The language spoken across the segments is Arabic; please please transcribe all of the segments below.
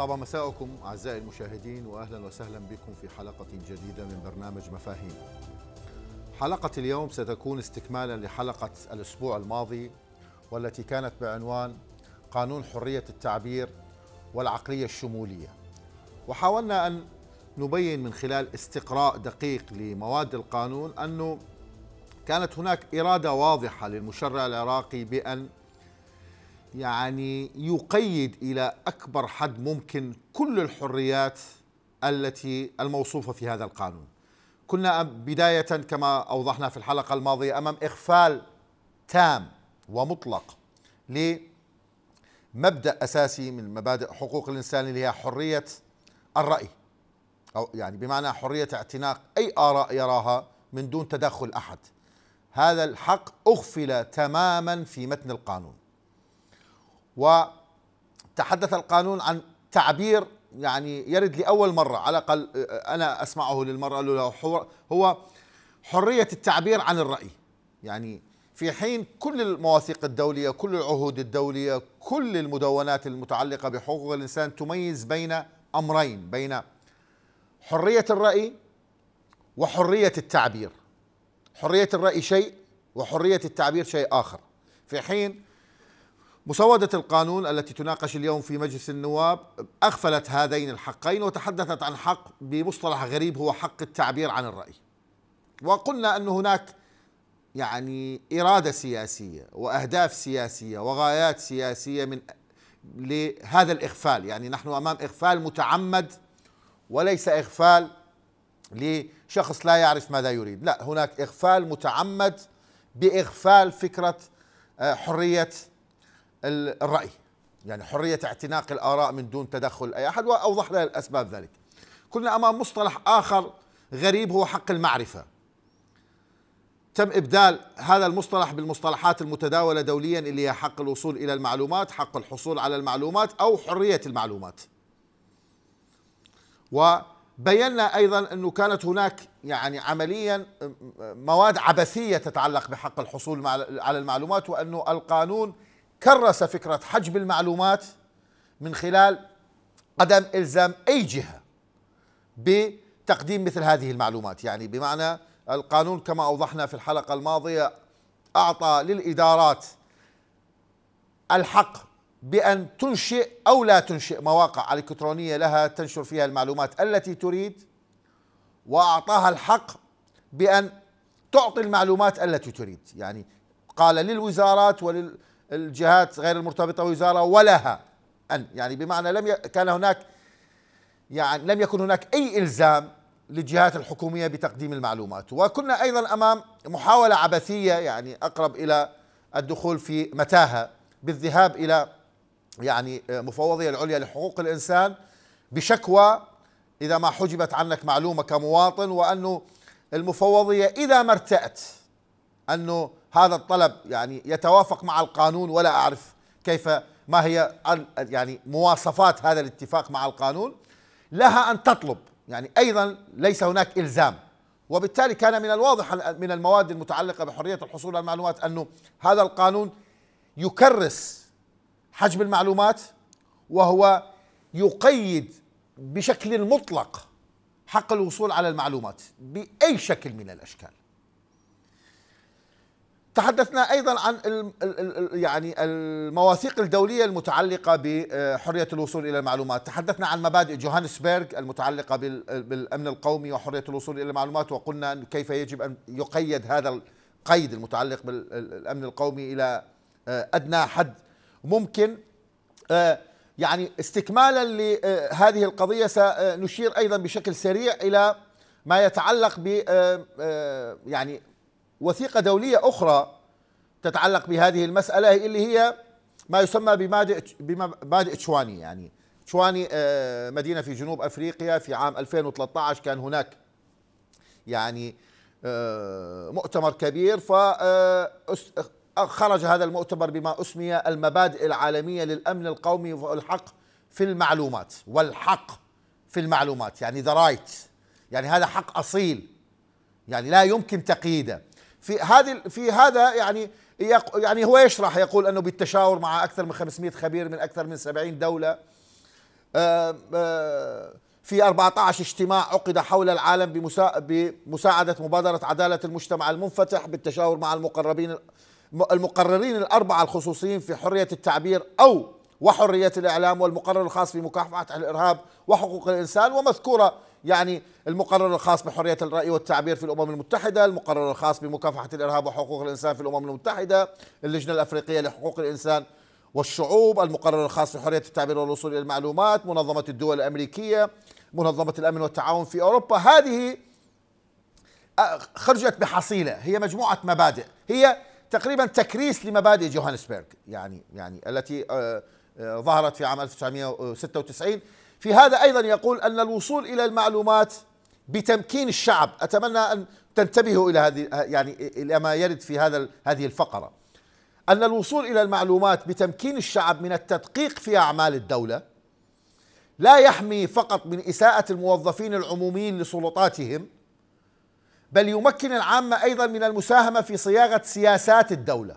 طاب مساءكم أعزائي المشاهدين وأهلا وسهلا بكم في حلقة جديدة من برنامج مفاهيم حلقة اليوم ستكون استكمالا لحلقة الأسبوع الماضي والتي كانت بعنوان قانون حرية التعبير والعقلية الشمولية وحاولنا أن نبين من خلال استقراء دقيق لمواد القانون أنه كانت هناك إرادة واضحة للمشرع العراقي بأن يعني يقيد الى اكبر حد ممكن كل الحريات التي الموصوفه في هذا القانون. كنا بدايه كما اوضحنا في الحلقه الماضيه امام اغفال تام ومطلق لمبدا اساسي من مبادئ حقوق الانسان اللي هي حريه الراي. او يعني بمعنى حريه اعتناق اي اراء يراها من دون تدخل احد. هذا الحق اغفل تماما في متن القانون. وتحدث القانون عن تعبير يعني يرد لأول مرة على الأقل أنا أسمعه للمرة الأولى هو حرية التعبير عن الرأي يعني في حين كل المواثيق الدولية كل العهود الدولية كل المدونات المتعلقة بحقوق الإنسان تميز بين أمرين بين حرية الرأي وحرية التعبير حرية الرأي شيء وحرية التعبير شيء آخر في حين مسودة القانون التي تناقش اليوم في مجلس النواب أغفلت هذين الحقين وتحدثت عن حق بمصطلح غريب هو حق التعبير عن الرأي وقلنا أن هناك يعني إرادة سياسية وأهداف سياسية وغايات سياسية من لهذا الإغفال يعني نحن أمام إغفال متعمد وليس إغفال لشخص لا يعرف ماذا يريد لا هناك إغفال متعمد بإغفال فكرة آه، حرية الرأي يعني حرية اعتناق الآراء من دون تدخل أي أحد وأوضح لها الأسباب ذلك كنا أمام مصطلح آخر غريب هو حق المعرفة تم إبدال هذا المصطلح بالمصطلحات المتداولة دوليا اللي هي حق الوصول إلى المعلومات حق الحصول على المعلومات أو حرية المعلومات وبينا أيضا أنه كانت هناك يعني عمليا مواد عبثية تتعلق بحق الحصول على المعلومات وأنه القانون كرس فكرة حجب المعلومات من خلال عدم إلزام أي جهة بتقديم مثل هذه المعلومات يعني بمعنى القانون كما أوضحنا في الحلقة الماضية أعطى للإدارات الحق بأن تنشئ أو لا تنشئ مواقع إلكترونية لها تنشر فيها المعلومات التي تريد وأعطاها الحق بأن تعطي المعلومات التي تريد يعني قال للوزارات ولل الجهات غير المرتبطة وزارة ولها أن يعني بمعنى لم ي... كان هناك يعني لم يكن هناك أي إلزام للجهات الحكومية بتقديم المعلومات وكنا أيضا أمام محاولة عبثية يعني أقرب إلى الدخول في متاهة بالذهاب إلى يعني مفوضية العليا لحقوق الإنسان بشكوى إذا ما حجبت عنك معلومة كمواطن وأنه المفوضية إذا ما ارتأت انه هذا الطلب يعني يتوافق مع القانون ولا اعرف كيف ما هي يعني مواصفات هذا الاتفاق مع القانون لها ان تطلب يعني ايضا ليس هناك الزام وبالتالي كان من الواضح من المواد المتعلقه بحريه الحصول على المعلومات انه هذا القانون يكرس حجم المعلومات وهو يقيد بشكل مطلق حق الوصول على المعلومات باي شكل من الاشكال تحدثنا ايضا عن ال ال يعني المواثيق الدوليه المتعلقه بحريه الوصول الى المعلومات، تحدثنا عن مبادئ جوهانسبرغ المتعلقه بالامن القومي وحريه الوصول الى المعلومات وقلنا كيف يجب ان يقيد هذا القيد المتعلق بالامن القومي الى ادنى حد ممكن يعني استكمالا لهذه القضيه سنشير ايضا بشكل سريع الى ما يتعلق ب يعني وثيقة دولية أخرى تتعلق بهذه المسألة اللي هي ما يسمى بمبادئ تشواني يعني تشواني آه، مدينة في جنوب أفريقيا في عام 2013 كان هناك يعني آه، مؤتمر كبير فخرج آه، هذا المؤتمر بما أسمي المبادئ العالمية للأمن القومي والحق في المعلومات والحق في المعلومات يعني ذا رايت يعني هذا حق أصيل يعني لا يمكن تقييده في هذه في هذا يعني يعني هو يشرح يقول انه بالتشاور مع اكثر من 500 خبير من اكثر من 70 دوله في 14 اجتماع عقد حول العالم بمساعده مبادره عداله المجتمع المنفتح بالتشاور مع المقربين المقررين الاربعه الخصوصيين في حريه التعبير او وحريه الاعلام والمقرر الخاص في مكافحه الارهاب وحقوق الانسان ومذكوره يعني المقرر الخاص بحرية الرأي والتعبير في الأمم المتحدة المقرر الخاص بمكافحة الإرهاب وحقوق الإنسان في الأمم المتحدة اللجنة الأفريقية لحقوق الإنسان والشعوب المقرر الخاص بحرية التعبير والوصول إلى المعلومات منظمة الدول الأمريكية منظمة الأمن والتعاون في أوروبا هذه خرجت بحصيلة هي مجموعة مبادئ هي تقريبا تكريس لمبادئ جوهانسبرغ يعني يعني التي آه، آه، ظهرت في عام 1996 في هذا أيضا يقول أن الوصول إلى المعلومات بتمكين الشعب أتمنى أن تنتبهوا إلى هذه يعني إلى ما يرد في هذا هذه الفقرة أن الوصول إلى المعلومات بتمكين الشعب من التدقيق في أعمال الدولة لا يحمي فقط من إساءة الموظفين العموميين لسلطاتهم بل يمكن العامة أيضا من المساهمة في صياغة سياسات الدولة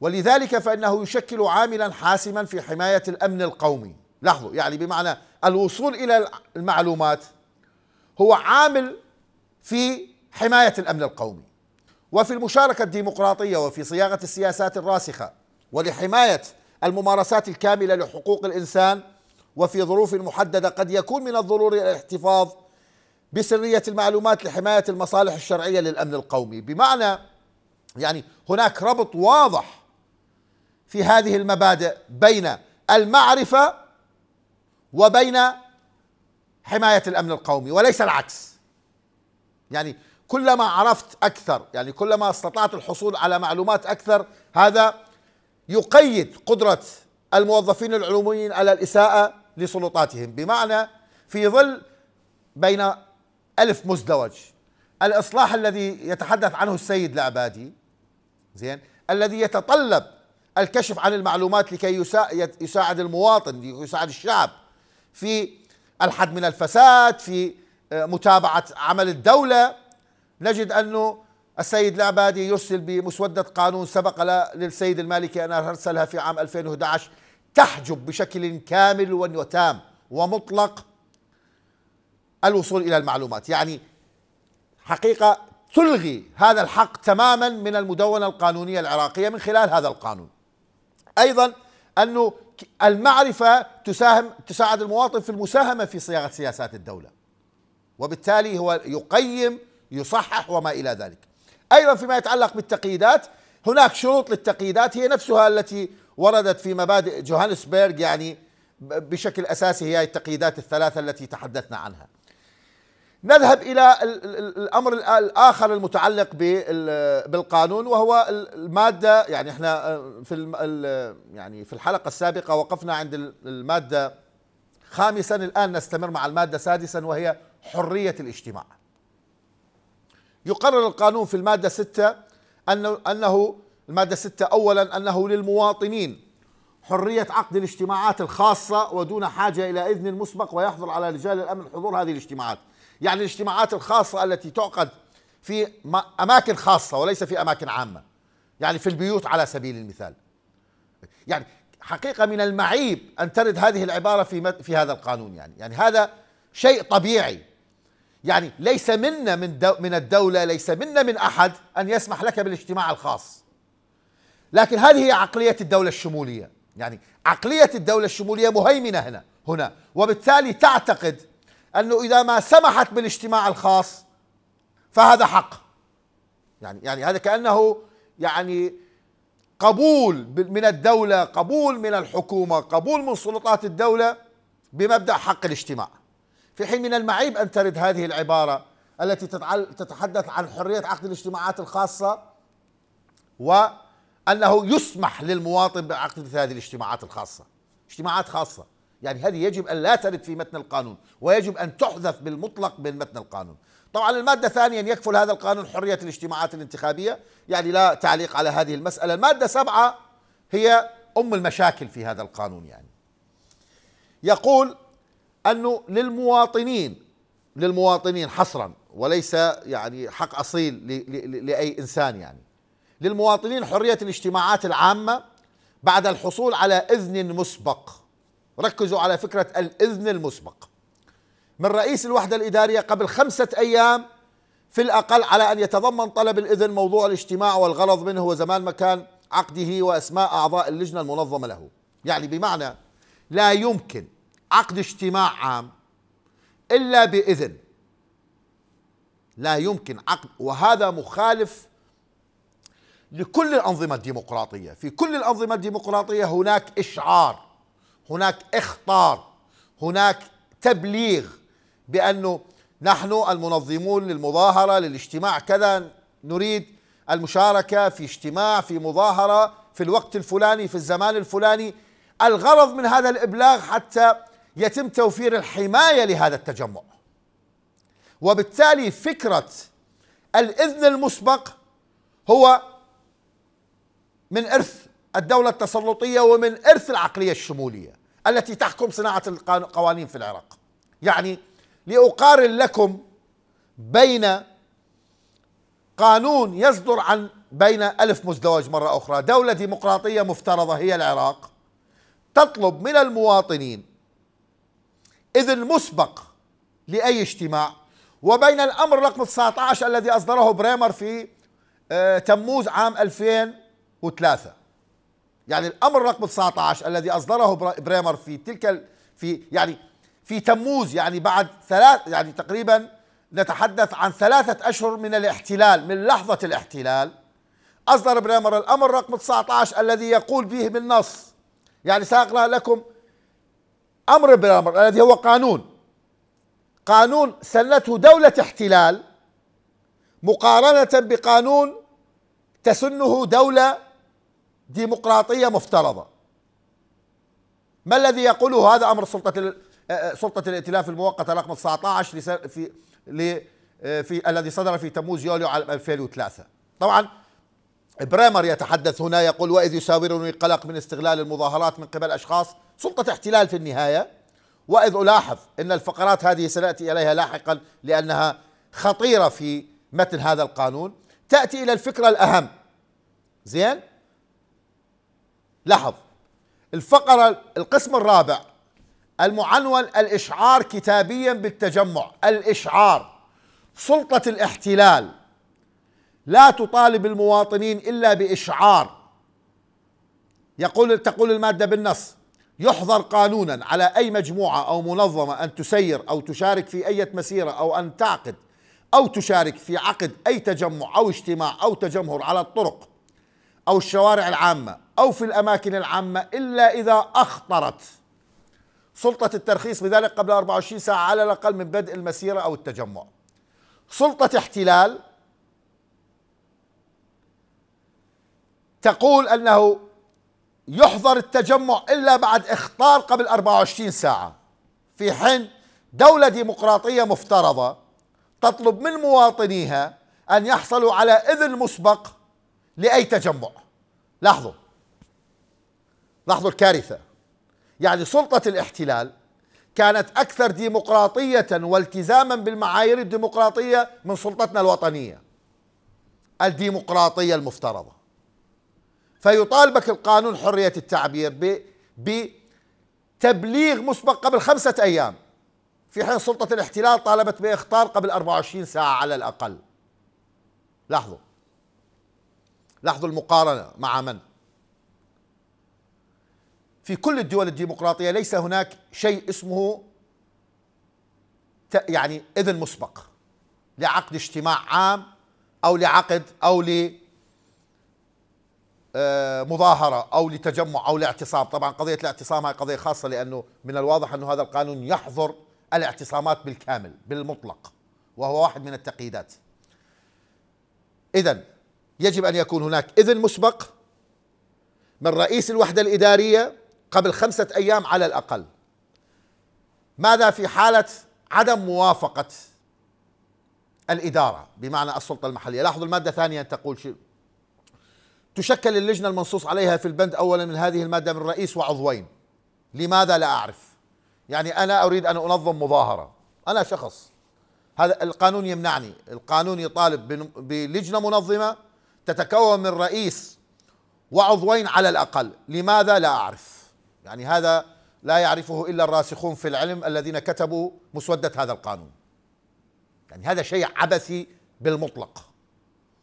ولذلك فإنه يشكل عاملا حاسما في حماية الأمن القومي لاحظوا يعني بمعنى الوصول إلى المعلومات هو عامل في حماية الأمن القومي وفي المشاركة الديمقراطية وفي صياغة السياسات الراسخة ولحماية الممارسات الكاملة لحقوق الإنسان وفي ظروف محددة قد يكون من الضروري الاحتفاظ بسرية المعلومات لحماية المصالح الشرعية للأمن القومي بمعنى يعني هناك ربط واضح في هذه المبادئ بين المعرفة وبين حماية الأمن القومي وليس العكس يعني كلما عرفت أكثر يعني كلما استطعت الحصول على معلومات أكثر هذا يقيد قدرة الموظفين العلوميين على الإساءة لسلطاتهم بمعنى في ظل بين ألف مزدوج الإصلاح الذي يتحدث عنه السيد العبادي زين الذي يتطلب الكشف عن المعلومات لكي يساعد المواطن يساعد الشعب في الحد من الفساد في آه، متابعة عمل الدولة نجد أنه السيد العبادي يرسل بمسودة قانون سبق للسيد المالكي أن أرسلها في عام 2011 تحجب بشكل كامل وتام ومطلق الوصول إلى المعلومات يعني حقيقة تلغي هذا الحق تماما من المدونة القانونية العراقية من خلال هذا القانون أيضا أنه المعرفة تساهم تساعد المواطن في المساهمة في صياغة سياسات الدولة وبالتالي هو يقيم يصحح وما إلى ذلك أيضا فيما يتعلق بالتقييدات هناك شروط للتقييدات هي نفسها التي وردت في مبادئ جوهانسبرغ يعني بشكل أساسي هي التقييدات الثلاثة التي تحدثنا عنها نذهب إلى الأمر الآخر المتعلق بالقانون وهو المادة يعني احنا آه، في يعني في الحلقة السابقة وقفنا عند المادة خامسا الآن نستمر مع المادة سادسا وهي حرية الاجتماع يقرر القانون في المادة ستة أنه, أنه المادة ستة أولا أنه للمواطنين حرية عقد الاجتماعات الخاصة ودون حاجة إلى إذن مسبق ويحظر على رجال الأمن حضور هذه الاجتماعات يعني الاجتماعات الخاصة التي تعقد في أماكن خاصة وليس في أماكن عامة يعني في البيوت على سبيل المثال يعني حقيقة من المعيب أن ترد هذه العبارة في, في هذا القانون يعني يعني هذا شيء طبيعي يعني ليس منا من, دو من الدولة ليس منا من أحد أن يسمح لك بالاجتماع الخاص لكن هذه هي عقلية الدولة الشمولية يعني عقلية الدولة الشمولية مهيمنة هنا هنا وبالتالي تعتقد أنه إذا ما سمحت بالاجتماع الخاص فهذا حق يعني يعني هذا كأنه يعني قبول من الدولة قبول من الحكومة قبول من سلطات الدولة بمبدأ حق الاجتماع في حين من المعيب أن ترد هذه العبارة التي تتحدث عن حرية عقد الاجتماعات الخاصة وأنه يسمح للمواطن بعقد هذه الاجتماعات الخاصة اجتماعات خاصة يعني هذه يجب أن لا ترد في متن القانون ويجب أن تحذف بالمطلق من متن القانون طبعا المادة ثانيا يكفل هذا القانون حرية الاجتماعات الانتخابية يعني لا تعليق على هذه المسألة المادة سبعة هي أم المشاكل في هذا القانون يعني يقول أنه للمواطنين للمواطنين حصرا وليس يعني حق أصيل لأي إنسان يعني للمواطنين حرية الاجتماعات العامة بعد الحصول على إذن مسبق ركزوا على فكرة الإذن المسبق من رئيس الوحدة الإدارية قبل خمسة أيام في الأقل على أن يتضمن طلب الإذن موضوع الاجتماع والغرض منه وزمان مكان عقده وأسماء أعضاء اللجنة المنظمة له يعني بمعنى لا يمكن عقد اجتماع عام إلا بإذن لا يمكن عقد وهذا مخالف لكل الأنظمة الديمقراطية في كل الأنظمة الديمقراطية هناك إشعار هناك إخطار هناك تبليغ بأنه نحن المنظمون للمظاهرة للاجتماع كذا نريد المشاركة في اجتماع في مظاهرة في الوقت الفلاني في الزمان الفلاني الغرض من هذا الإبلاغ حتى يتم توفير الحماية لهذا التجمع وبالتالي فكرة الإذن المسبق هو من إرث الدولة التسلطية ومن إرث العقلية الشمولية التي تحكم صناعة القوانين في العراق يعني لأقارن لكم بين قانون يصدر عن بين ألف مزدوج مرة أخرى دولة ديمقراطية مفترضة هي العراق تطلب من المواطنين إذن مسبق لأي اجتماع وبين الأمر رقم 19 الذي أصدره بريمر في آه، تموز عام 2003 يعني الامر رقم 19 الذي اصدره بريمر في تلك في يعني في تموز يعني بعد ثلاث يعني تقريبا نتحدث عن ثلاثة أشهر من الاحتلال من لحظة الاحتلال أصدر بريمر الأمر رقم 19 الذي يقول به بالنص يعني سأقرأ لكم أمر بريمر الذي هو قانون قانون سنته دولة احتلال مقارنة بقانون تسنه دولة ديمقراطية مفترضة ما الذي يقوله هذا أمر سلطة آه، آه، سلطة الائتلاف المؤقتة رقم 19 في آه، في الذي صدر في تموز يوليو عام 2003 طبعا بريمر يتحدث هنا يقول وإذ يساورني قلق من استغلال المظاهرات من قبل أشخاص سلطة احتلال في النهاية وإذ ألاحظ أن الفقرات هذه سنأتي إليها لاحقا لأنها خطيرة في متن هذا القانون تأتي إلى الفكرة الأهم زين لاحظ الفقرة القسم الرابع المعنون الإشعار كتابيا بالتجمع الإشعار سلطة الاحتلال لا تطالب المواطنين إلا بإشعار يقول تقول المادة بالنص يحظر قانونا على أي مجموعة أو منظمة أن تسير أو تشارك في أي مسيرة أو أن تعقد أو تشارك في عقد أي تجمع أو اجتماع أو تجمهر على الطرق أو الشوارع العامة أو في الأماكن العامة إلا إذا أخطرت سلطة الترخيص بذلك قبل 24 ساعة على الأقل من بدء المسيرة أو التجمع سلطة احتلال تقول أنه يحظر التجمع إلا بعد إخطار قبل 24 ساعة في حين دولة ديمقراطية مفترضة تطلب من مواطنيها أن يحصلوا على إذن مسبق لأي تجمع لاحظوا لاحظوا الكارثة يعني سلطة الاحتلال كانت أكثر ديمقراطية والتزاما بالمعايير الديمقراطية من سلطتنا الوطنية الديمقراطية المفترضة فيطالبك القانون حرية التعبير بتبليغ مسبق قبل خمسة أيام في حين سلطة الاحتلال طالبت بإخطار قبل 24 ساعة على الأقل لاحظوا لاحظوا المقارنة مع من في كل الدول الديمقراطية ليس هناك شيء اسمه يعني إذن مسبق لعقد اجتماع عام أو لعقد أو ل آه، مظاهرة أو لتجمع أو لاعتصام طبعا قضية الاعتصام هي قضية خاصة لأنه من الواضح أنه هذا القانون يحظر الاعتصامات بالكامل بالمطلق وهو واحد من التقييدات إذا يجب أن يكون هناك إذن مسبق من رئيس الوحدة الإدارية قبل خمسة أيام على الأقل ماذا في حالة عدم موافقة الإدارة بمعنى السلطة المحلية لاحظوا المادة الثانية تقول شيء تشكل اللجنة المنصوص عليها في البند أولا من هذه المادة من رئيس وعضوين لماذا لا أعرف يعني أنا أريد أن أنظم مظاهرة أنا شخص هذا القانون يمنعني القانون يطالب بلجنة منظمة تتكون من رئيس وعضوين على الأقل لماذا لا أعرف يعني هذا لا يعرفه إلا الراسخون في العلم الذين كتبوا مسودة هذا القانون يعني هذا شيء عبثي بالمطلق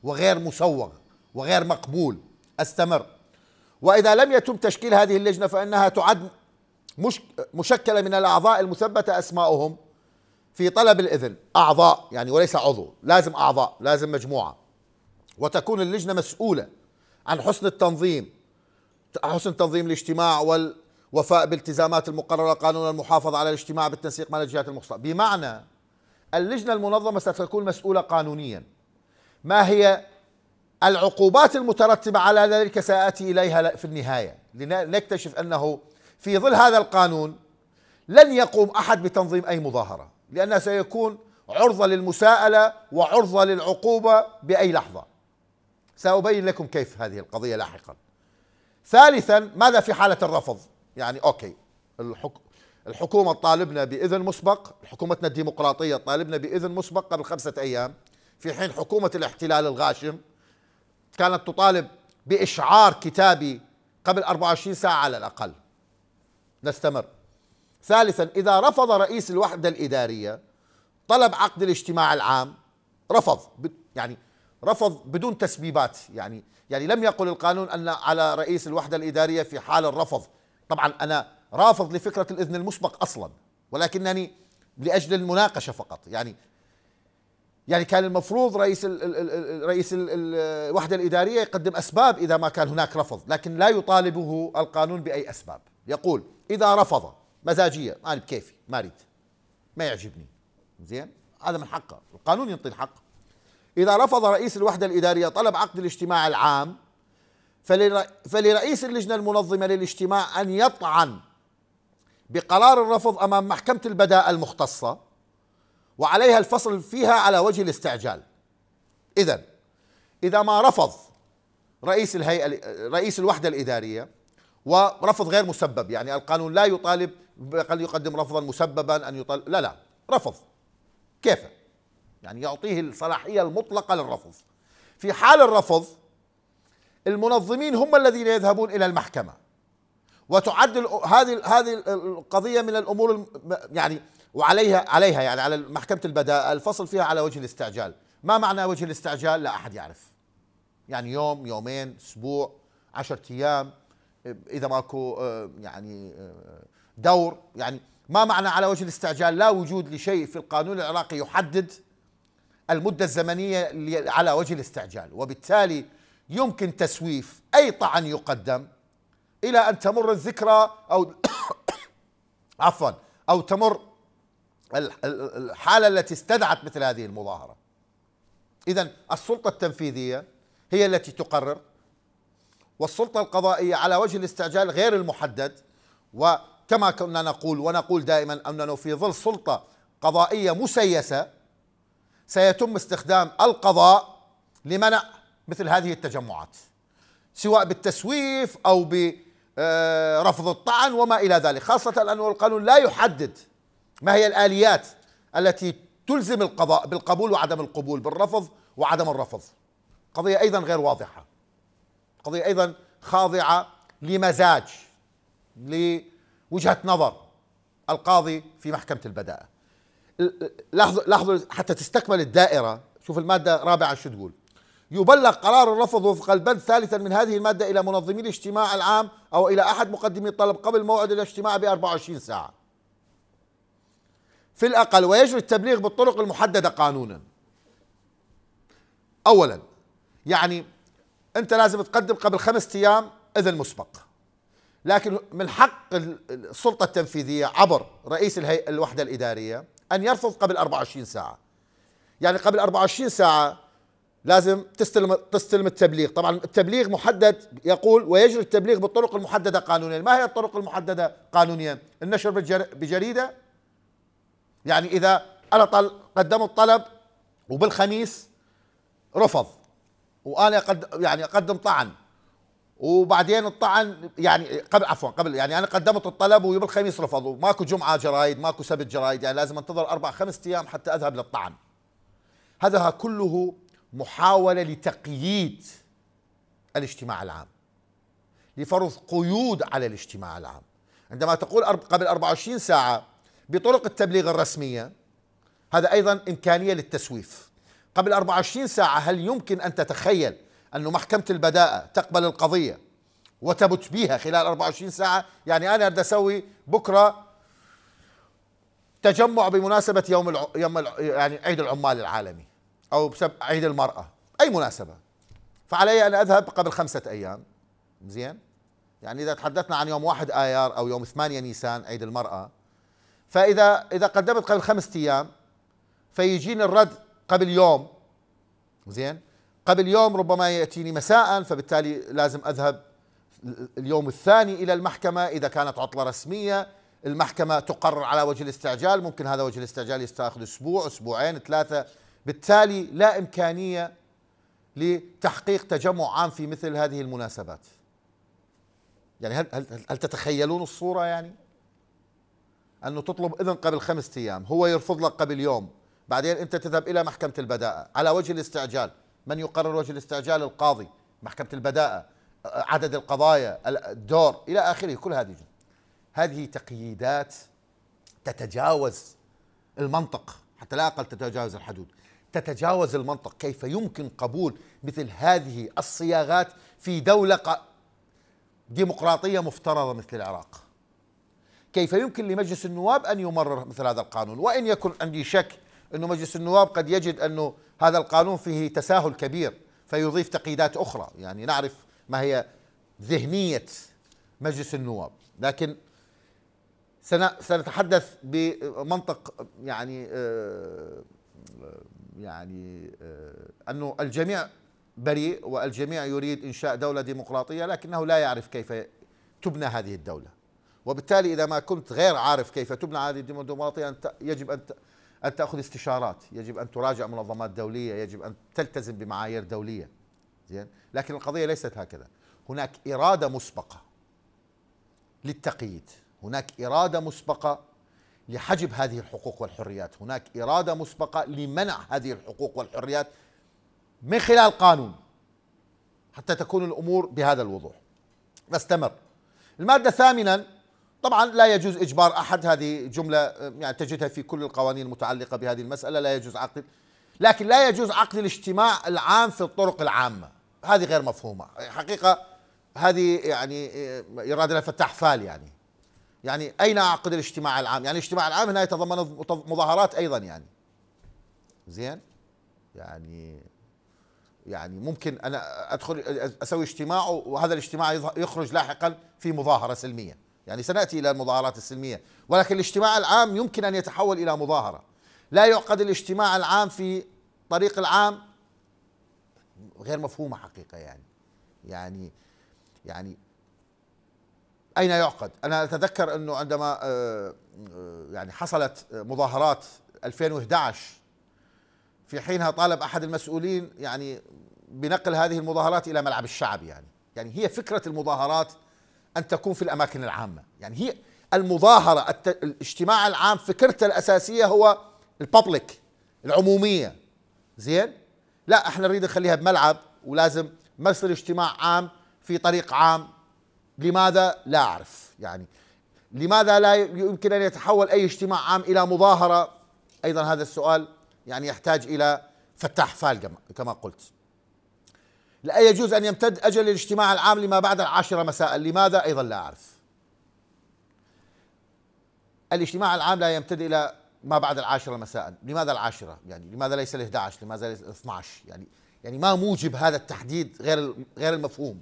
وغير مسوغ وغير مقبول استمر وإذا لم يتم تشكيل هذه اللجنة فإنها تعد مشكلة من الأعضاء المثبتة أسماؤهم في طلب الإذن أعضاء يعني وليس عضو لازم أعضاء لازم مجموعة وتكون اللجنة مسؤولة عن حسن التنظيم حسن تنظيم الاجتماع وال وفاء بالتزامات المقررة قانون المحافظة على الاجتماع بالتنسيق مع الجهات المختصة بمعنى اللجنة المنظمة ستكون مسؤولة قانونيا ما هي العقوبات المترتبة على ذلك سآتي إليها في النهاية لنكتشف أنه في ظل هذا القانون لن يقوم أحد بتنظيم أي مظاهرة لأنها سيكون عرضة للمساءلة وعرضة للعقوبة بأي لحظة سأبين لكم كيف هذه القضية لاحقا ثالثا ماذا في حالة الرفض يعني أوكي الحك... الحكومة طالبنا بإذن مسبق حكومتنا الديمقراطية طالبنا بإذن مسبق قبل خمسة أيام في حين حكومة الاحتلال الغاشم كانت تطالب بإشعار كتابي قبل 24 ساعة على الأقل نستمر ثالثا إذا رفض رئيس الوحدة الإدارية طلب عقد الاجتماع العام رفض يعني رفض بدون تسبيبات يعني يعني لم يقل القانون أن على رئيس الوحدة الإدارية في حال الرفض طبعا أنا رافض لفكرة الإذن المسبق أصلا ولكنني لأجل المناقشة فقط يعني يعني كان المفروض رئيس ال ال رئيس الـ الوحدة الإدارية يقدم أسباب إذا ما كان هناك رفض لكن لا يطالبه القانون بأي أسباب يقول إذا رفض مزاجية أنا بكيفي ما أريد ما يعجبني زين هذا من حقه القانون ينطي الحق إذا رفض رئيس الوحدة الإدارية طلب عقد الاجتماع العام فلرئيس اللجنة المنظمة للاجتماع أن يطعن بقرار الرفض أمام محكمة البداء المختصة وعليها الفصل فيها على وجه الاستعجال إذا إذا ما رفض رئيس الهيئة رئيس الوحدة الإدارية ورفض غير مسبب يعني القانون لا يطالب بقل يقدم رفضا مسببا أن يطالب لا لا رفض كيف يعني يعطيه الصلاحية المطلقة للرفض في حال الرفض المنظمين هم الذين يذهبون الى المحكمه وتعد هذه هذه القضيه من الامور يعني وعليها عليها يعني على محكمه البداء الفصل فيها على وجه الاستعجال ما معنى وجه الاستعجال لا احد يعرف يعني يوم يومين اسبوع عشرة ايام اذا ماكو آه، يعني آه، دور يعني ما معنى على وجه الاستعجال لا وجود لشيء في القانون العراقي يحدد المدة الزمنية على وجه الاستعجال وبالتالي يمكن تسويف أي طعن يقدم إلى أن تمر الذكرى أو عفوا أو تمر الحالة التي استدعت مثل هذه المظاهرة إذا السلطة التنفيذية هي التي تقرر والسلطة القضائية على وجه الاستعجال غير المحدد وكما كنا نقول ونقول دائما أننا في ظل سلطة قضائية مسيسة سيتم استخدام القضاء لمنع مثل هذه التجمعات سواء بالتسويف أو برفض الطعن وما إلى ذلك خاصة أن القانون لا يحدد ما هي الآليات التي تلزم القضاء بالقبول وعدم القبول بالرفض وعدم الرفض قضية أيضا غير واضحة قضية أيضا خاضعة لمزاج لوجهة نظر القاضي في محكمة البداءة لاحظوا لاحظوا حتى تستكمل الدائرة شوف المادة رابعة شو تقول يبلغ قرار الرفض وفق البند ثالثا من هذه المادة إلى منظمي الاجتماع العام أو إلى أحد مقدمي الطلب قبل موعد الاجتماع ب 24 ساعة في الأقل ويجري التبليغ بالطرق المحددة قانونا أولا يعني أنت لازم تقدم قبل خمسة أيام إذن مسبق لكن من حق السلطة التنفيذية عبر رئيس الهيئة الوحدة الإدارية أن يرفض قبل 24 ساعة يعني قبل 24 ساعة لازم تستلم تستلم التبليغ طبعا التبليغ محدد يقول ويجري التبليغ بالطرق المحدده قانونيا ما هي الطرق المحدده قانونيا النشر بجريده يعني اذا انا طل قدمت طلب وبالخميس رفض وانا قد يعني اقدم طعن وبعدين الطعن يعني قبل عفوا قبل يعني انا قدمت الطلب ويوم الخميس رفضوا ماكو جمعه جرايد ماكو سبت جرايد يعني لازم انتظر اربع خمس ايام حتى اذهب للطعن هذا كله محاولة لتقييد الاجتماع العام لفرض قيود على الاجتماع العام عندما تقول قبل 24 ساعة بطرق التبليغ الرسمية هذا أيضا إمكانية للتسويف قبل 24 ساعة هل يمكن أن تتخيل أن محكمة البداءة تقبل القضية وتبت بها خلال 24 ساعة يعني أنا بدي أسوي بكرة تجمع بمناسبة يوم, الع... يوم الع... يعني عيد العمال العالمي أو بسبب عيد المرأة أي مناسبة فعلي أن أذهب قبل خمسة أيام زين يعني إذا تحدثنا عن يوم واحد آيار أو يوم ثمانية نيسان عيد المرأة فإذا إذا قدمت قبل خمسة أيام فيجيني الرد قبل يوم زين قبل يوم ربما يأتيني مساء فبالتالي لازم أذهب اليوم الثاني إلى المحكمة إذا كانت عطلة رسمية المحكمة تقرر على وجه الاستعجال ممكن هذا وجه الاستعجال يستأخذ أسبوع أسبوعين ثلاثة بالتالي لا إمكانية لتحقيق تجمع عام في مثل هذه المناسبات يعني هل, هل, هل تتخيلون الصورة يعني أنه تطلب إذن قبل خمسة أيام هو يرفض لك قبل يوم بعدين أنت تذهب إلى محكمة البداءة على وجه الاستعجال من يقرر وجه الاستعجال القاضي محكمة البداءة عدد القضايا الدور إلى آخره كل هذه هذه تقييدات تتجاوز المنطق حتى لا أقل تتجاوز الحدود تتجاوز المنطق كيف يمكن قبول مثل هذه الصياغات في دولة ديمقراطية مفترضة مثل العراق كيف يمكن لمجلس النواب أن يمرر مثل هذا القانون وإن يكن عندي شك أن مجلس النواب قد يجد أنه هذا القانون فيه تساهل كبير فيضيف تقييدات أخرى يعني نعرف ما هي ذهنية مجلس النواب لكن سنتحدث بمنطق يعني آه، يعني آه، أنه الجميع بريء والجميع يريد إنشاء دولة ديمقراطية لكنه لا يعرف كيف تبنى هذه الدولة وبالتالي إذا ما كنت غير عارف كيف تبنى هذه الديمقراطية يجب أن أن تأخذ استشارات يجب أن تراجع منظمات دولية يجب أن تلتزم بمعايير دولية زين لكن القضية ليست هكذا هناك إرادة مسبقة للتقييد هناك إرادة مسبقة لحجب هذه الحقوق والحريات هناك إرادة مسبقة لمنع هذه الحقوق والحريات من خلال قانون حتى تكون الأمور بهذا الوضوح نستمر المادة ثامنا طبعا لا يجوز إجبار أحد هذه جملة يعني تجدها في كل القوانين المتعلقة بهذه المسألة لا يجوز عقد لكن لا يجوز عقد الاجتماع العام في الطرق العامة هذه غير مفهومة حقيقة هذه يعني إرادة الفتاح فال يعني يعني اين اعقد الاجتماع العام؟ يعني الاجتماع العام هنا يتضمن مظاهرات ايضا يعني. زين؟ يعني يعني ممكن انا ادخل اسوي اجتماع وهذا الاجتماع يخرج لاحقا في مظاهره سلميه، يعني سناتي الى المظاهرات السلميه، ولكن الاجتماع العام يمكن ان يتحول الى مظاهره. لا يعقد الاجتماع العام في طريق العام غير مفهومه حقيقه يعني. يعني يعني أين يعقد أنا أتذكر أنه عندما آه، آه، يعني حصلت مظاهرات 2011 في حينها طالب أحد المسؤولين يعني بنقل هذه المظاهرات إلى ملعب الشعب يعني يعني هي فكرة المظاهرات أن تكون في الأماكن العامة يعني هي المظاهرة الت... الاجتماع العام فكرته الأساسية هو الببليك العمومية زين لا احنا نريد نخليها بملعب ولازم ما يصير اجتماع عام في طريق عام لماذا لا أعرف يعني لماذا لا يمكن أن يتحول أي اجتماع عام إلى مظاهرة أيضا هذا السؤال يعني يحتاج إلى فتاح فال كما قلت لا يجوز أن يمتد أجل الاجتماع العام لما بعد العاشرة مساء لماذا أيضا لا أعرف الاجتماع العام لا يمتد إلى ما بعد العاشرة مساء لماذا العاشرة يعني لماذا ليس ال 11 لماذا ليس ال 12 يعني يعني ما موجب هذا التحديد غير غير المفهوم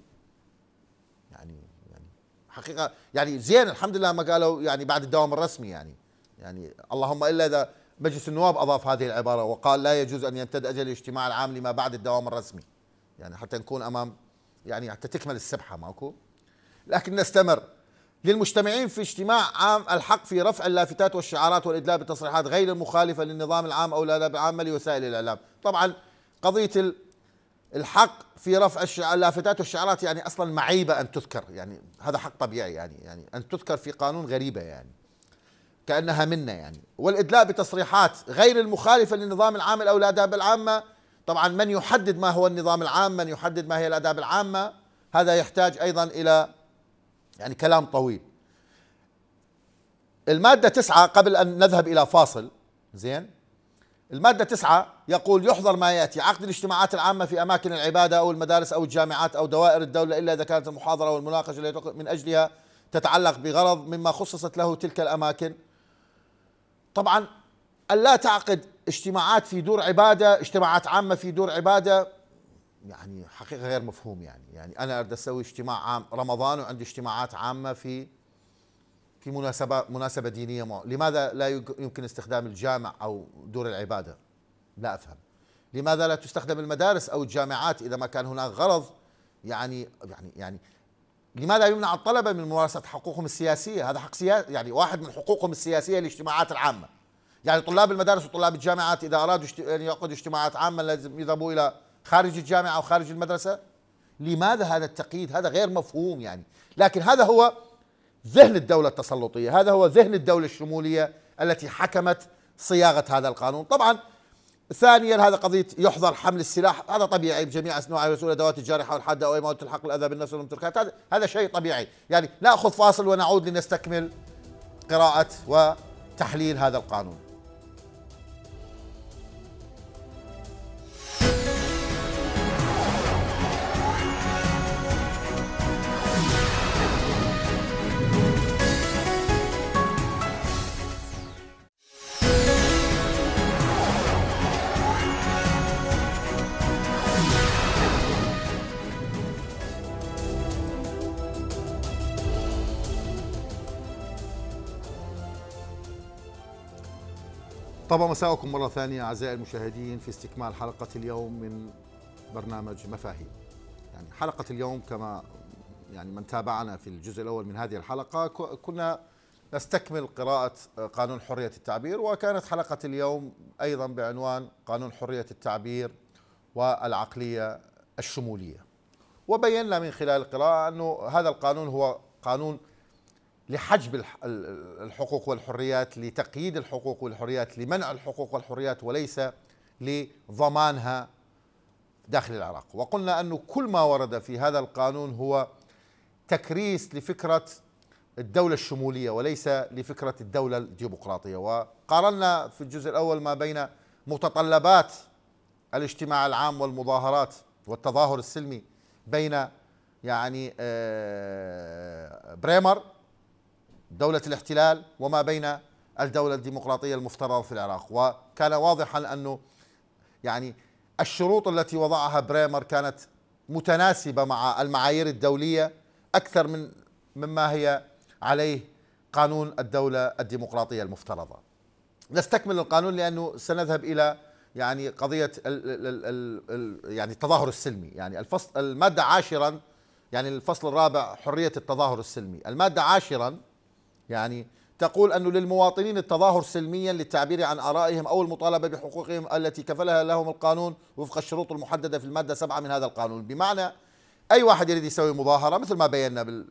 حقيقه يعني زين الحمد لله ما قالوا يعني بعد الدوام الرسمي يعني يعني اللهم الا اذا مجلس النواب اضاف هذه العباره وقال لا يجوز ان يمتد اجل الاجتماع العام لما بعد الدوام الرسمي يعني حتى نكون امام يعني حتى تكمل السبحه ماكو لكن نستمر للمجتمعين في اجتماع عام الحق في رفع اللافتات والشعارات والادلاء بالتصريحات غير المخالفه للنظام العام او الاداب العامه لوسائل الاعلام طبعا قضيه الحق في رفع اللافتات والشعارات يعني اصلا معيبه ان تذكر يعني هذا حق طبيعي يعني يعني ان تذكر في قانون غريبه يعني كانها منا يعني والادلاء بتصريحات غير المخالفه للنظام العام او الاداب العامه طبعا من يحدد ما هو النظام العام من يحدد ما هي الاداب العامه هذا يحتاج ايضا الى يعني كلام طويل الماده تسعة قبل ان نذهب الى فاصل زين المادة تسعة يقول يحظر ما يأتي عقد الاجتماعات العامة في أماكن العبادة أو المدارس أو الجامعات أو دوائر الدولة إلا إذا كانت المحاضرة والمناقشة التي من أجلها تتعلق بغرض مما خصصت له تلك الأماكن طبعا ألا تعقد اجتماعات في دور عبادة اجتماعات عامة في دور عبادة يعني حقيقة غير مفهوم يعني يعني أنا أريد أسوي اجتماع عام رمضان وعندي اجتماعات عامة في في مناسبة مناسبة دينية معينة لماذا لا يمكن استخدام الجامع أو دور العبادة لا أفهم لماذا لا تستخدم المدارس أو الجامعات إذا ما كان هناك غرض يعني يعني يعني لماذا يمنع الطلبة من ممارسة حقوقهم السياسية هذا حق سياسي يعني واحد من حقوقهم السياسية الاجتماعات العامة يعني طلاب المدارس وطلاب الجامعات إذا أرادوا أن يعقدوا اجتماعات عامة لازم يذهبوا إلى خارج الجامعة أو خارج المدرسة لماذا هذا التقييد هذا غير مفهوم يعني لكن هذا هو ذهن الدولة التسلطية هذا هو ذهن الدولة الشمولية التي حكمت صياغة هذا القانون طبعا ثانيا هذا قضية يحظر حمل السلاح هذا طبيعي بجميع أنواع وسائل الأدوات الجارحة والحادة أو ما تلحق الأذى بالنفس والممتلكات هذا هذا شيء طبيعي يعني نأخذ فاصل ونعود لنستكمل قراءة وتحليل هذا القانون طبعا مساءكم مرة ثانية أعزائي المشاهدين في استكمال حلقة اليوم من برنامج مفاهيم يعني حلقة اليوم كما يعني من تابعنا في الجزء الأول من هذه الحلقة كنا نستكمل قراءة قانون حرية التعبير وكانت حلقة اليوم أيضا بعنوان قانون حرية التعبير والعقلية الشمولية وبينا من خلال القراءة أنه هذا القانون هو قانون لحجب الحقوق والحريات لتقييد الحقوق والحريات لمنع الحقوق والحريات وليس لضمانها داخل العراق وقلنا أنه كل ما ورد في هذا القانون هو تكريس لفكرة الدولة الشمولية وليس لفكرة الدولة الديمقراطية وقارنا في الجزء الأول ما بين متطلبات الاجتماع العام والمظاهرات والتظاهر السلمي بين يعني آه، بريمر دولة الاحتلال وما بين الدولة الديمقراطية المفترضة في العراق وكان واضحا أنه يعني الشروط التي وضعها بريمر كانت متناسبة مع المعايير الدولية أكثر من مما هي عليه قانون الدولة الديمقراطية المفترضة نستكمل القانون لأنه سنذهب إلى يعني قضية ال ال ال الـ يعني التظاهر السلمي يعني الفصل المادة عاشرا يعني الفصل الرابع حرية التظاهر السلمي المادة عاشرا يعني تقول أنه للمواطنين التظاهر سلميا للتعبير عن آرائهم أو المطالبة بحقوقهم التي كفلها لهم القانون وفق الشروط المحددة في المادة 7 من هذا القانون بمعنى أي واحد يريد يسوي مظاهرة مثل ما بينا بال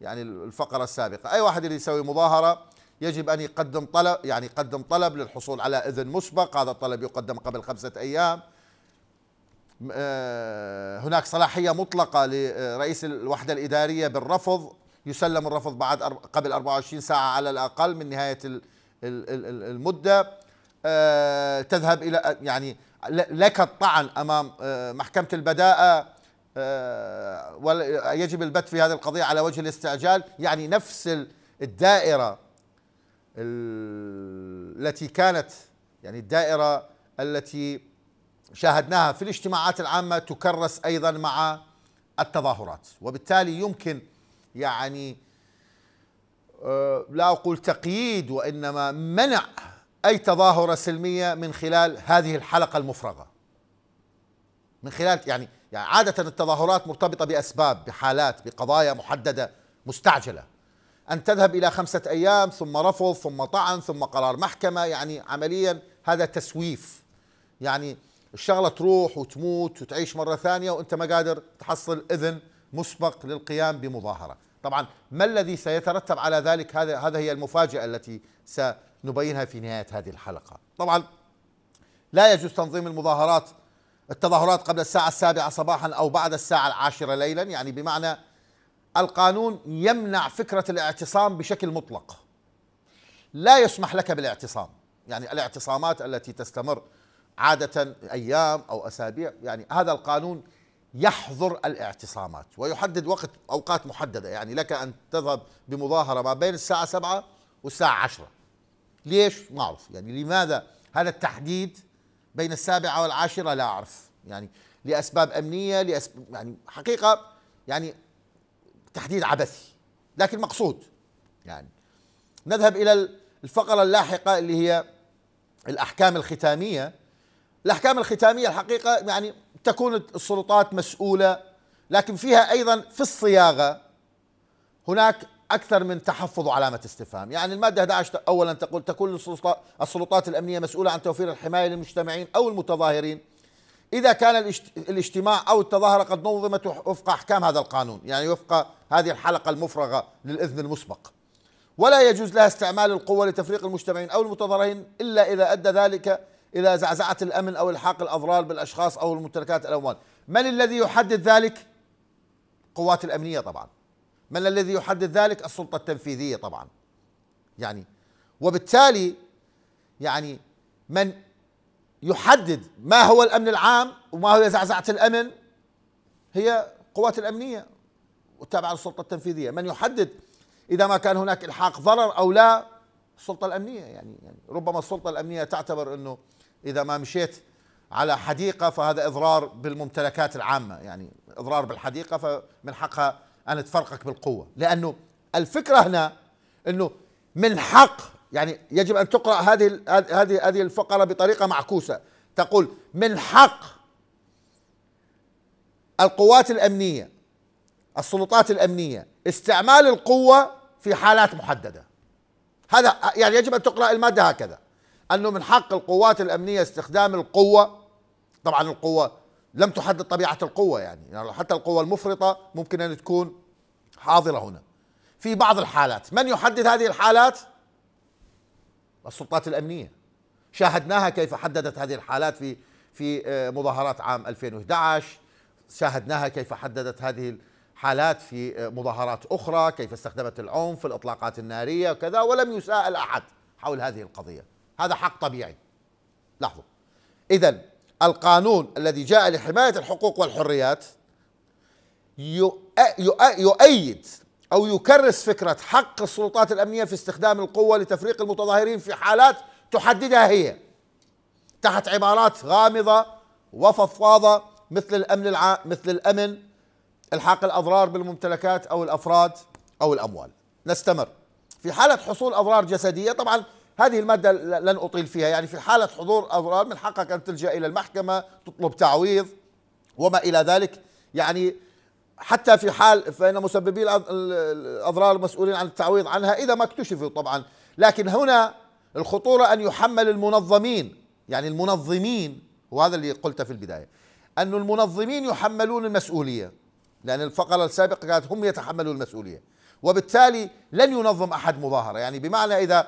يعني الفقرة السابقة أي واحد يريد يسوي مظاهرة يجب أن يقدم طلب يعني يقدم طلب للحصول على إذن مسبق هذا الطلب يقدم قبل خمسة أيام آه، هناك صلاحية مطلقة لرئيس الوحدة الإدارية بالرفض يسلم الرفض بعد قبل 24 ساعة على الأقل من نهاية المدة آه، تذهب إلى يعني لك الطعن أمام آه، محكمة البداءة آه، ويجب البت في هذه القضية على وجه الاستعجال يعني نفس الدائرة التي كانت يعني الدائرة التي شاهدناها في الاجتماعات العامة تكرس أيضا مع التظاهرات وبالتالي يمكن يعني آه، لا أقول تقييد وإنما منع أي تظاهرة سلمية من خلال هذه الحلقة المفرغة من خلال يعني, يعني عادة التظاهرات مرتبطة بأسباب بحالات بقضايا محددة مستعجلة أن تذهب إلى خمسة أيام ثم رفض ثم طعن ثم قرار محكمة يعني عمليا هذا تسويف يعني الشغلة تروح وتموت وتعيش مرة ثانية وأنت ما قادر تحصل إذن مسبق للقيام بمظاهرة طبعا ما الذي سيترتب على ذلك هذا هذا هي المفاجأة التي سنبينها في نهاية هذه الحلقة طبعا لا يجوز تنظيم المظاهرات التظاهرات قبل الساعة السابعة صباحا أو بعد الساعة العاشرة ليلا يعني بمعنى القانون يمنع فكرة الاعتصام بشكل مطلق لا يسمح لك بالاعتصام يعني الاعتصامات التي تستمر عادة أيام أو أسابيع يعني هذا القانون يحظر الاعتصامات ويحدد وقت أوقات محددة يعني لك أن تذهب بمظاهرة ما بين الساعة سبعة والساعة عشرة ليش ما اعرف يعني لماذا هذا التحديد بين السابعة والعاشرة لا أعرف يعني لأسباب أمنية لأسباب يعني حقيقة يعني تحديد عبثي لكن مقصود يعني نذهب إلى الفقرة اللاحقة اللي هي الأحكام الختامية الأحكام الختامية الحقيقة يعني تكون السلطات مسؤوله لكن فيها ايضا في الصياغه هناك اكثر من تحفظ وعلامه استفهام، يعني الماده 11 اولا تقول تكون السلطات الامنيه مسؤوله عن توفير الحمايه للمجتمعين او المتظاهرين اذا كان الاجتماع او التظاهره قد نظمت وفق احكام هذا القانون، يعني وفق هذه الحلقه المفرغه للاذن المسبق. ولا يجوز لها استعمال القوه لتفريق المجتمعين او المتظاهرين الا اذا ادى ذلك إذا زعزعت الأمن أو الحاق الأضرار بالأشخاص أو الممتلكات الأموال من الذي يحدد ذلك؟ القوات الأمنية طبعا من الذي يحدد ذلك؟ السلطة التنفيذية طبعا يعني وبالتالي يعني من يحدد ما هو الأمن العام وما هو زعزعة الأمن هي القوات الأمنية والتابعه للسلطة التنفيذية من يحدد إذا ما كان هناك إلحاق ضرر أو لا السلطة الأمنية يعني, يعني ربما السلطة الأمنية تعتبر أنه إذا ما مشيت على حديقة فهذا إضرار بالممتلكات العامة يعني إضرار بالحديقة فمن حقها أن تفرقك بالقوة لأنه الفكرة هنا أنه من حق يعني يجب أن تقرأ هذه هذه هذه الفقرة بطريقة معكوسة تقول من حق القوات الأمنية السلطات الأمنية استعمال القوة في حالات محددة هذا يعني يجب أن تقرأ المادة هكذا انه من حق القوات الامنيه استخدام القوه طبعا القوه لم تحدد طبيعه القوه يعني, يعني حتى القوه المفرطه ممكن ان تكون حاضره هنا في بعض الحالات من يحدد هذه الحالات السلطات الامنيه شاهدناها كيف حددت هذه الحالات في في آه، مظاهرات عام 2011 شاهدناها كيف حددت هذه الحالات في آه، مظاهرات اخرى كيف استخدمت العنف الاطلاقات الناريه وكذا ولم يساءل احد حول هذه القضيه هذا حق طبيعي لاحظوا إذا القانون الذي جاء لحماية الحقوق والحريات يؤيد أو يكرس فكرة حق السلطات الأمنية في استخدام القوة لتفريق المتظاهرين في حالات تحددها هي تحت عبارات غامضة وفضفاضة مثل الأمن الع... مثل الأمن الحاق الأضرار بالممتلكات أو الأفراد أو الأموال نستمر في حالة حصول أضرار جسدية طبعا هذه المادة لن أطيل فيها يعني في حالة حضور أضرار من حقك أن تلجأ إلى المحكمة تطلب تعويض وما إلى ذلك يعني حتى في حال فإن مسببي الأضرار مسؤولين عن التعويض عنها إذا ما اكتشفوا طبعا لكن هنا الخطورة أن يحمل المنظمين يعني المنظمين وهذا اللي قلته في البداية أن المنظمين يحملون المسؤولية لأن الفقرة السابقة كانت هم يتحملون المسؤولية وبالتالي لن ينظم أحد مظاهرة يعني بمعنى إذا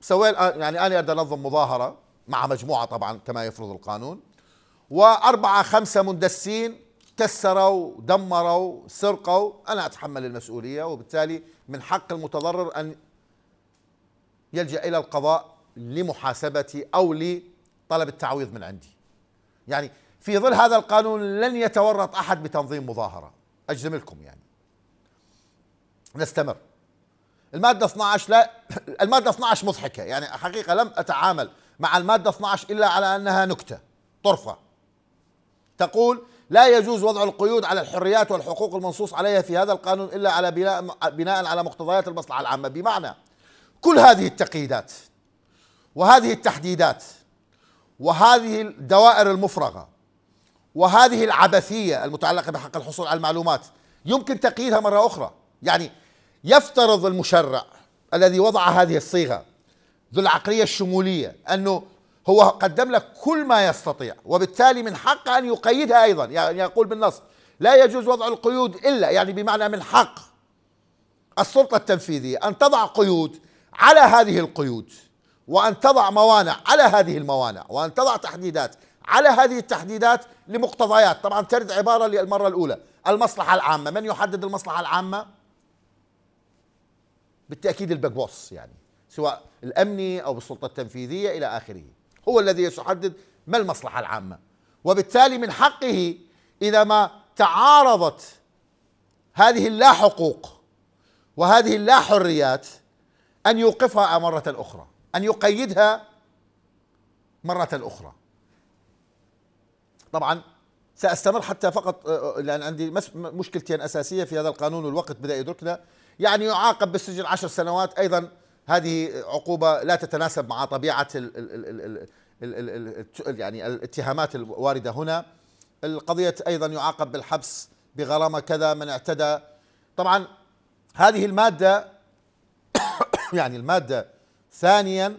سوينا آه، يعني انا بدي انظم مظاهره مع مجموعه طبعا كما يفرض القانون واربعه خمسه مندسين كسروا دمروا سرقوا انا اتحمل المسؤوليه وبالتالي من حق المتضرر ان يلجا الى القضاء لمحاسبتي او لطلب التعويض من عندي يعني في ظل هذا القانون لن يتورط احد بتنظيم مظاهره اجزم لكم يعني نستمر المادة 12 لا المادة 12 مضحكة يعني حقيقة لم أتعامل مع المادة 12 إلا على أنها نكتة طرفة تقول لا يجوز وضع القيود على الحريات والحقوق المنصوص عليها في هذا القانون إلا على بناء, بناء على مقتضيات المصلحة العامة بمعنى كل هذه التقييدات وهذه التحديدات وهذه الدوائر المفرغة وهذه العبثية المتعلقة بحق الحصول على المعلومات يمكن تقييدها مرة أخرى يعني يفترض المشرع الذي وضع هذه الصيغه ذو العقليه الشموليه انه هو قدم لك كل ما يستطيع وبالتالي من حقه ان يقيدها ايضا يعني يقول بالنص لا يجوز وضع القيود الا يعني بمعنى من حق السلطه التنفيذيه ان تضع قيود على هذه القيود وان تضع موانع على هذه الموانع وان تضع تحديدات على هذه التحديدات لمقتضيات طبعا ترد عباره للمره الاولى المصلحه العامه من يحدد المصلحه العامه بالتاكيد البيج بوس يعني سواء الامني او بالسلطه التنفيذيه الى اخره هو الذي يحدد ما المصلحه العامه وبالتالي من حقه اذا ما تعارضت هذه اللا حقوق وهذه اللا حريات ان يوقفها مره اخرى ان يقيدها مره اخرى طبعا ساستمر حتى فقط لان عندي مشكلتين اساسيه في هذا القانون والوقت بدا يدركنا يعني يعاقب بالسجن عشر سنوات أيضا هذه عقوبة لا تتناسب مع طبيعة يعني الاتهامات الواردة هنا القضية أيضا يعاقب بالحبس بغرامة كذا من اعتدى طبعا هذه المادة يعني المادة ثانيا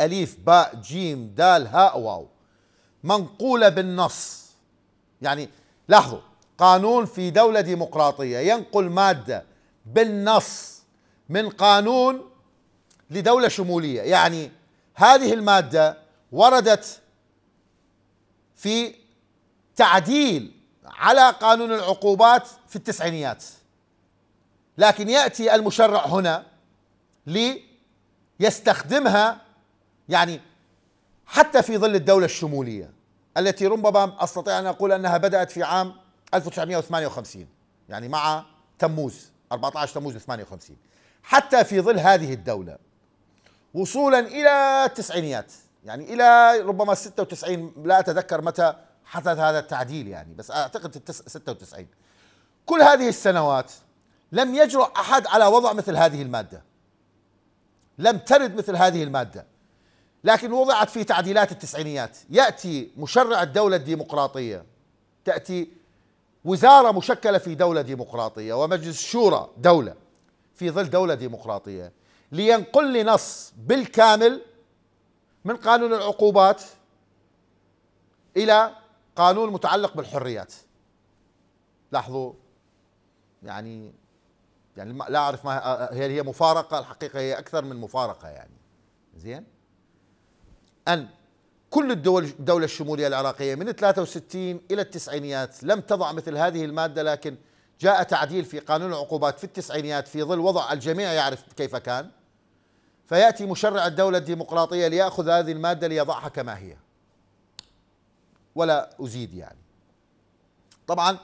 أليف باء جيم دال هاء واو منقولة بالنص يعني لاحظوا قانون في دولة ديمقراطية ينقل مادة بالنص من قانون لدولة شمولية يعني هذه المادة وردت في تعديل على قانون العقوبات في التسعينيات لكن يأتي المشرع هنا ليستخدمها يعني حتى في ظل الدولة الشمولية التي ربما استطيع ان اقول انها بدات في عام 1958 يعني مع تموز 14 تموز 58 حتى في ظل هذه الدولة وصولا إلى التسعينيات يعني إلى ربما 96 لا أتذكر متى حدث هذا التعديل يعني بس أعتقد 96 كل هذه السنوات لم يجرؤ أحد على وضع مثل هذه المادة لم ترد مثل هذه المادة لكن وضعت في تعديلات التسعينيات يأتي مشرع الدولة الديمقراطية تأتي وزاره مشكله في دوله ديمقراطيه ومجلس شورى دوله في ظل دوله ديمقراطيه لينقل لي نص بالكامل من قانون العقوبات الى قانون متعلق بالحريات لاحظوا يعني يعني لا اعرف ما هي هي مفارقه الحقيقه هي اكثر من مفارقه يعني زين ان كل الدول الدولة الشمولية العراقية من 63 إلى التسعينيات لم تضع مثل هذه المادة لكن جاء تعديل في قانون العقوبات في التسعينيات في ظل وضع الجميع يعرف كيف كان فيأتي مشرع الدولة الديمقراطية ليأخذ هذه المادة ليضعها كما هي ولا أزيد يعني طبعا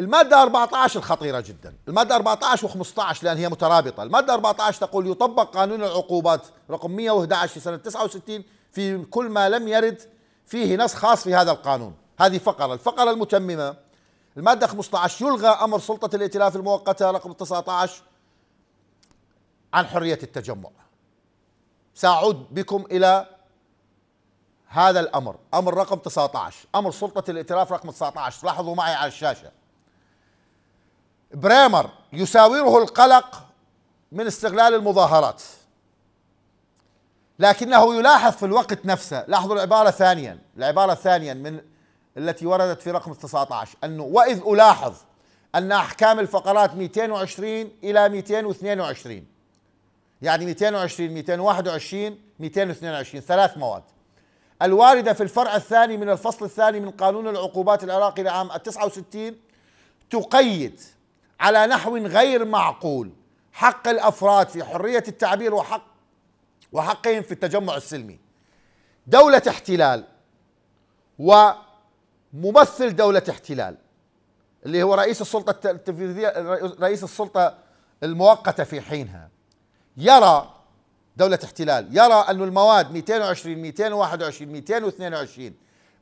المادة 14 الخطيرة جدا المادة 14 و15 لأن هي مترابطة المادة 14 تقول يطبق قانون العقوبات رقم 111 لسنة سنة 69 في كل ما لم يرد فيه نص خاص في هذا القانون هذه فقرة الفقرة المتممة المادة 15 يلغى أمر سلطة الائتلاف المؤقتة رقم 19 عن حرية التجمع سأعود بكم إلى هذا الأمر أمر رقم 19 أمر سلطة الائتلاف رقم 19 لاحظوا معي على الشاشة بريمر يساوره القلق من استغلال المظاهرات لكنه يلاحظ في الوقت نفسه لاحظوا العبارة ثانيا العبارة ثانيا من التي وردت في رقم 19 أنه وإذ ألاحظ أن أحكام الفقرات 220 إلى 222 يعني 220 221 222 ثلاث مواد الواردة في الفرع الثاني من الفصل الثاني من قانون العقوبات العراقي لعام 69 تقيد على نحو غير معقول حق الأفراد في حرية التعبير وحق وحقهم في التجمع السلمي دولة احتلال وممثل دولة احتلال اللي هو رئيس السلطة التنفيذية رئيس السلطة المؤقتة في حينها يرى دولة احتلال يرى أن المواد 220 221 222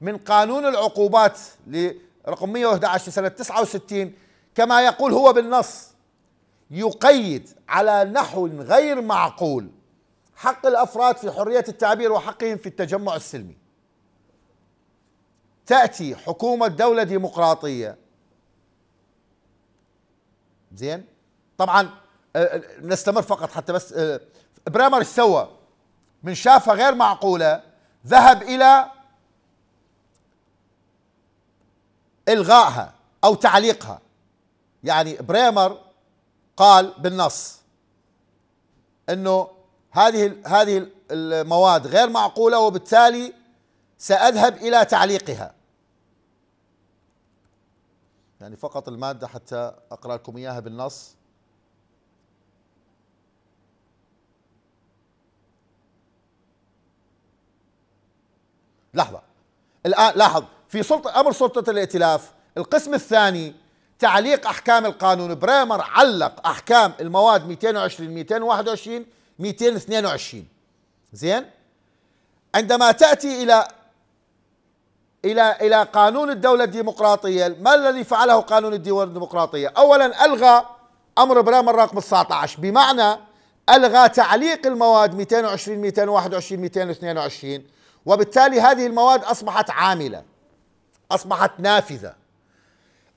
من قانون العقوبات لرقم 111 سنة 69 كما يقول هو بالنص يقيد على نحو غير معقول حق الافراد في حريه التعبير وحقهم في التجمع السلمي. تاتي حكومه دوله ديمقراطيه زين طبعا آه، آه، نستمر فقط حتى بس آه، برامر ايش سوى؟ من شافها غير معقوله ذهب الى الغائها او تعليقها يعني بريمر قال بالنص انه هذه هذه المواد غير معقوله وبالتالي ساذهب الى تعليقها يعني فقط الماده حتى اقرا لكم اياها بالنص لحظه الان لاحظ في سلطه امر سلطه الائتلاف القسم الثاني تعليق احكام القانون بريمر علق احكام المواد 220 221 222 زين عندما تأتي إلى إلى إلى قانون الدولة الديمقراطية ما الذي فعله قانون الدولة الديمقراطية أولا ألغى أمر برلمان رقم 19 بمعنى ألغى تعليق المواد 220 221 222 وبالتالي هذه المواد أصبحت عاملة أصبحت نافذة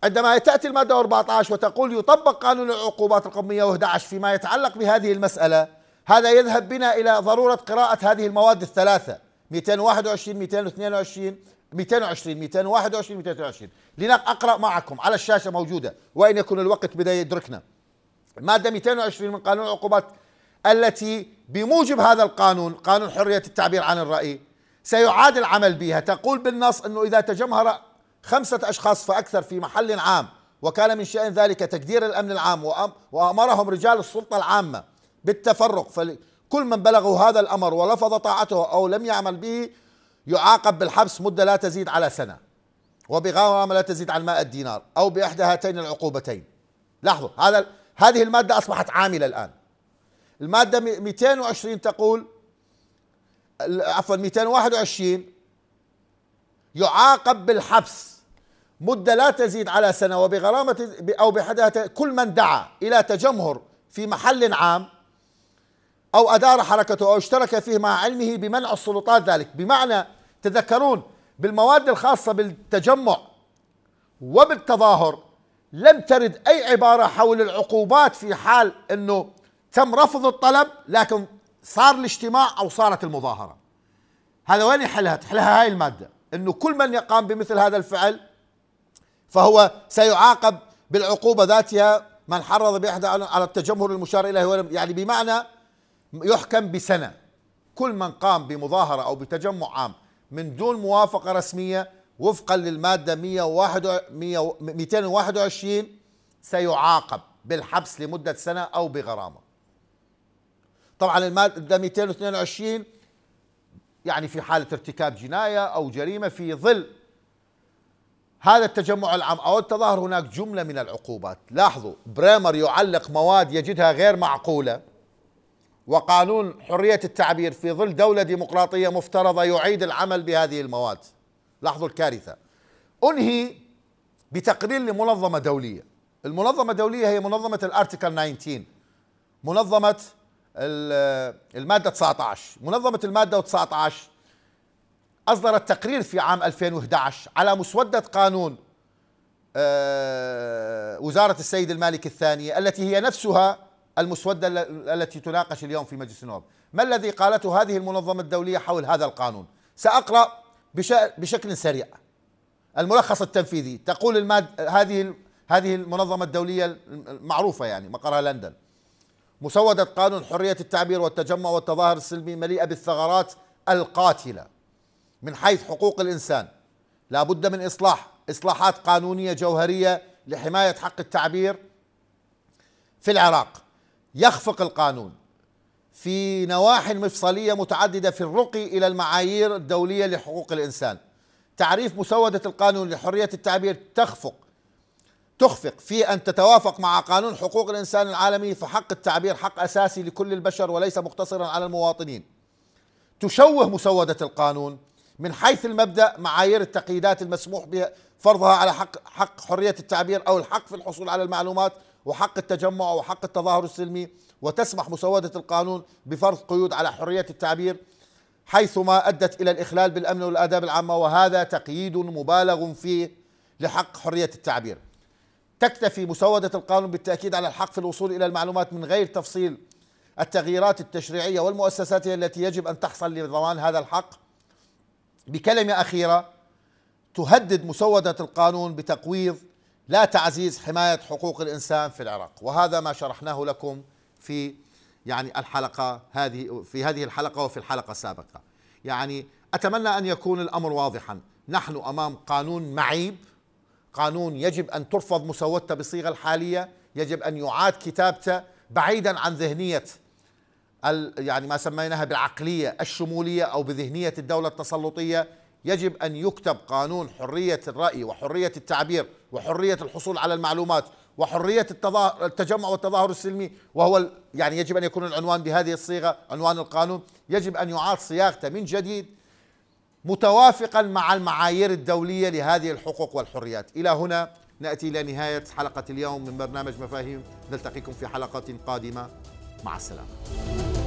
عندما تأتي المادة 14 وتقول يطبق قانون العقوبات القوميه 111 فيما يتعلق بهذه المسألة هذا يذهب بنا إلى ضرورة قراءة هذه المواد الثلاثة 221 222 220 221 222 لنقرأ معكم على الشاشة موجودة وإن يكون الوقت بدأ يدركنا المادة 220 من قانون العقوبات التي بموجب هذا القانون قانون حرية التعبير عن الرأي سيعاد العمل بها تقول بالنص أنه إذا تجمهر خمسة أشخاص فأكثر في محل عام وكان من شأن ذلك تقدير الأمن العام وأمرهم رجال السلطة العامة بالتفرق فكل من بلغه هذا الأمر ولفظ طاعته أو لم يعمل به يعاقب بالحبس مدة لا تزيد على سنة وبغرامة لا تزيد على 100 دينار أو بإحدى هاتين العقوبتين لاحظوا هذا هذه المادة أصبحت عاملة الآن المادة 220 تقول عفوا 221 يعاقب بالحبس مدة لا تزيد على سنة وبغرامة أو بحدها كل من دعا إلى تجمهر في محل عام أو أدار حركته أو اشترك فيه مع علمه بمنع السلطات ذلك بمعنى تذكرون بالمواد الخاصة بالتجمع وبالتظاهر لم ترد أي عبارة حول العقوبات في حال أنه تم رفض الطلب لكن صار الاجتماع أو صارت المظاهرة هذا وين يحلها تحلها هاي المادة أنه كل من يقام بمثل هذا الفعل فهو سيعاقب بالعقوبة ذاتها من حرض بإحدى على التجمهر المشار إليه يعني بمعنى يحكم بسنه كل من قام بمظاهره او بتجمع عام من دون موافقه رسميه وفقا للماده 221 سيعاقب بالحبس لمده سنه او بغرامه. طبعا الماده 222 يعني في حاله ارتكاب جنايه او جريمه في ظل هذا التجمع العام او التظاهر هناك جمله من العقوبات، لاحظوا بريمر يعلق مواد يجدها غير معقوله وقانون حرية التعبير في ظل دولة ديمقراطية مفترضة يعيد العمل بهذه المواد لاحظوا الكارثة أنهي بتقرير لمنظمة دولية المنظمة الدولية هي منظمة الارتيكل 19 منظمة المادة 19 منظمة المادة 19 أصدرت تقرير في عام 2011 على مسودة قانون آه، وزارة السيد المالك الثانية التي هي نفسها المسودة التي تناقش اليوم في مجلس النواب ما الذي قالته هذه المنظمة الدولية حول هذا القانون سأقرأ بشكل سريع الملخص التنفيذي تقول الماد هذه هذه المنظمة الدولية المعروفة يعني مقرها لندن مسودة قانون حرية التعبير والتجمع والتظاهر السلمي مليئة بالثغرات القاتلة من حيث حقوق الإنسان لا بد من إصلاح إصلاحات قانونية جوهرية لحماية حق التعبير في العراق يخفق القانون في نواحي مفصلية متعددة في الرقي إلى المعايير الدولية لحقوق الإنسان تعريف مسودة القانون لحرية التعبير تخفق تخفق في أن تتوافق مع قانون حقوق الإنسان العالمي فحق التعبير حق أساسي لكل البشر وليس مقتصرا على المواطنين تشوه مسودة القانون من حيث المبدأ معايير التقييدات المسموح بها فرضها على حق حق حرية التعبير أو الحق في الحصول على المعلومات وحق التجمع وحق التظاهر السلمي وتسمح مسودة القانون بفرض قيود على حرية التعبير حيثما أدت إلى الإخلال بالأمن والآداب العامة وهذا تقييد مبالغ فيه لحق حرية التعبير تكتفي مسودة القانون بالتأكيد على الحق في الوصول إلى المعلومات من غير تفصيل التغييرات التشريعية والمؤسسات التي يجب أن تحصل لضمان هذا الحق بكلمة أخيرة تهدد مسودة القانون بتقويض لا تعزيز حماية حقوق الإنسان في العراق وهذا ما شرحناه لكم في يعني الحلقة هذه في هذه الحلقة وفي الحلقة السابقة يعني أتمنى أن يكون الأمر واضحا نحن أمام قانون معيب قانون يجب أن ترفض مسودته بصيغة الحالية يجب أن يعاد كتابته بعيدا عن ذهنية يعني ما سميناها بالعقلية الشمولية أو بذهنية الدولة التسلطية يجب أن يكتب قانون حرية الرأي وحرية التعبير وحرية الحصول على المعلومات وحرية التجمع والتظاهر السلمي وهو يعني يجب أن يكون العنوان بهذه الصيغة عنوان القانون يجب أن يعاد صياغته من جديد متوافقا مع المعايير الدولية لهذه الحقوق والحريات إلى هنا نأتي إلى نهاية حلقة اليوم من برنامج مفاهيم نلتقيكم في حلقة قادمة مع السلامة